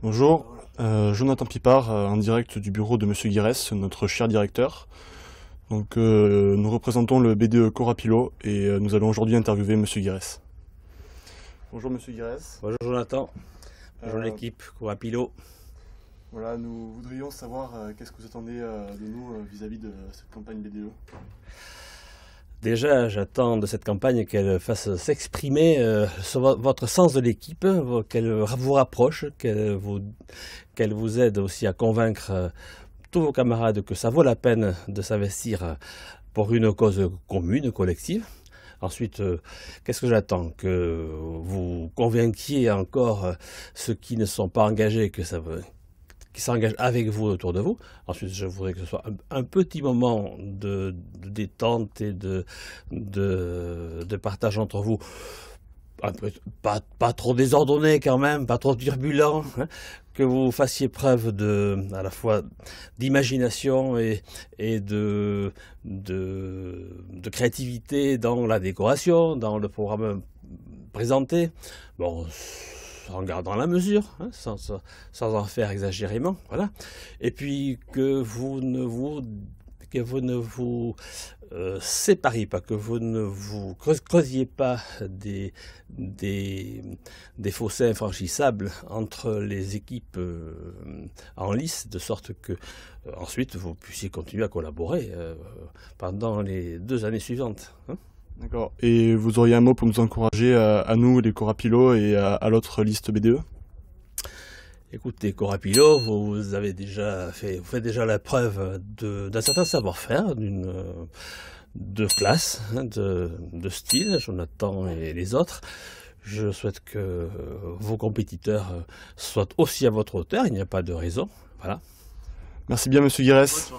Bonjour, euh, Jonathan Pipard, euh, en direct du bureau de Monsieur Guirès, notre cher directeur. Donc, euh, nous représentons le BDE Corapilo et nous allons aujourd'hui interviewer Monsieur Guirès. Bonjour Monsieur Guirès. Bonjour Jonathan. Bonjour l'équipe Corapilo. Voilà, nous voudrions savoir euh, qu'est-ce que vous attendez euh, de nous euh, vis-à-vis de cette campagne BDE. Déjà, j'attends de cette campagne qu'elle fasse s'exprimer sur votre sens de l'équipe, qu'elle vous rapproche, qu'elle vous, vous aide aussi à convaincre tous vos camarades que ça vaut la peine de s'investir pour une cause commune, collective. Ensuite, qu'est-ce que j'attends Que vous convainquiez encore ceux qui ne sont pas engagés que ça veut s'engage avec vous autour de vous. Ensuite, je voudrais que ce soit un, petit moment de, détente et de, de, partage entre vous. pas, trop désordonné quand même, pas trop turbulent, hein. que vous fassiez preuve de, à la fois d'imagination et, et de, de, créativité dans la décoration, dans le programme présenté. Bon, en gardant la mesure, hein, sans, en faire exagérément, voilà. Et puis que vous ne vous que vous ne vous euh, pas, que vous ne vous creusiez pas des, des, fossés infranchissables entre les équipes euh, en lice, de sorte que euh, ensuite vous puissiez continuer à collaborer pendant les deux années suivantes. Hein. D'accord. Et vous auriez un mot pour nous encourager à, nous, les Corapilo et à, l'autre liste BDE Écoutez, Corapilo, vous avez déjà fait, vous faites déjà la preuve d'un certain savoir-faire, d'une de classe, hein, de, style, Jonathan et les autres. Je souhaite que vos compétiteurs soient aussi à votre hauteur, il n'y a pas de raison. Voilà. Merci bien, monsieur Guérès.